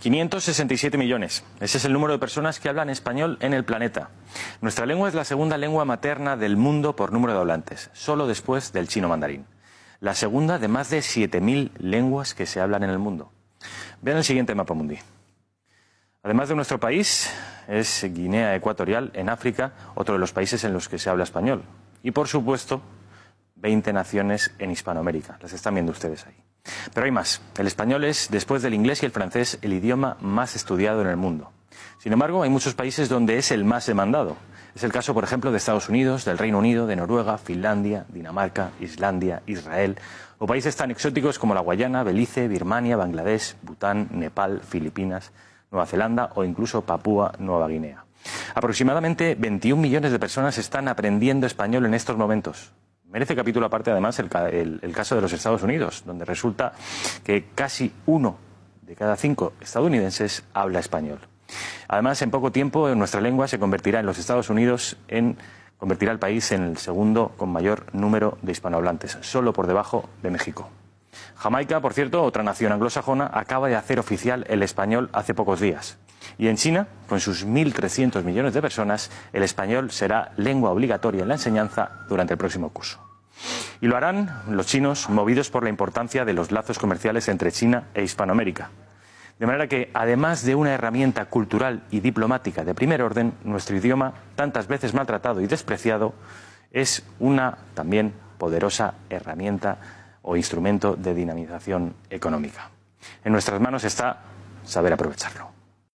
567 millones. Ese es el número de personas que hablan español en el planeta. Nuestra lengua es la segunda lengua materna del mundo por número de hablantes, solo después del chino mandarín. La segunda de más de 7.000 lenguas que se hablan en el mundo. Vean el siguiente mapa mundi. Además de nuestro país, es Guinea Ecuatorial, en África, otro de los países en los que se habla español. Y por supuesto, 20 naciones en Hispanoamérica. Las están viendo ustedes ahí. Pero hay más. El español es, después del inglés y el francés, el idioma más estudiado en el mundo. Sin embargo, hay muchos países donde es el más demandado. Es el caso, por ejemplo, de Estados Unidos, del Reino Unido, de Noruega, Finlandia, Dinamarca, Islandia, Israel, o países tan exóticos como la Guayana, Belice, Birmania, Bangladesh, Bután, Nepal, Filipinas, Nueva Zelanda o incluso Papúa Nueva Guinea. Aproximadamente 21 millones de personas están aprendiendo español en estos momentos este capítulo aparte, además, el, caso de los Estados Unidos, donde resulta que casi uno de cada cinco estadounidenses habla español. Además, en poco tiempo nuestra lengua se convertirá en los Estados Unidos en convertirá al país en el segundo con mayor número de hispanohablantes, solo por debajo de México. Jamaica, por cierto, otra nación anglosajona, acaba de hacer oficial el español hace pocos días. Y en China, con sus 1.300 millones de personas, el español será lengua obligatoria en la enseñanza durante el próximo curso. Y lo harán los chinos movidos por la importancia de los lazos comerciales entre China e Hispanoamérica. De manera que, además de una herramienta cultural y diplomática de primer orden, nuestro idioma, tantas veces maltratado y despreciado, es una también poderosa herramienta o instrumento de dinamización económica. En nuestras manos está saber aprovecharlo.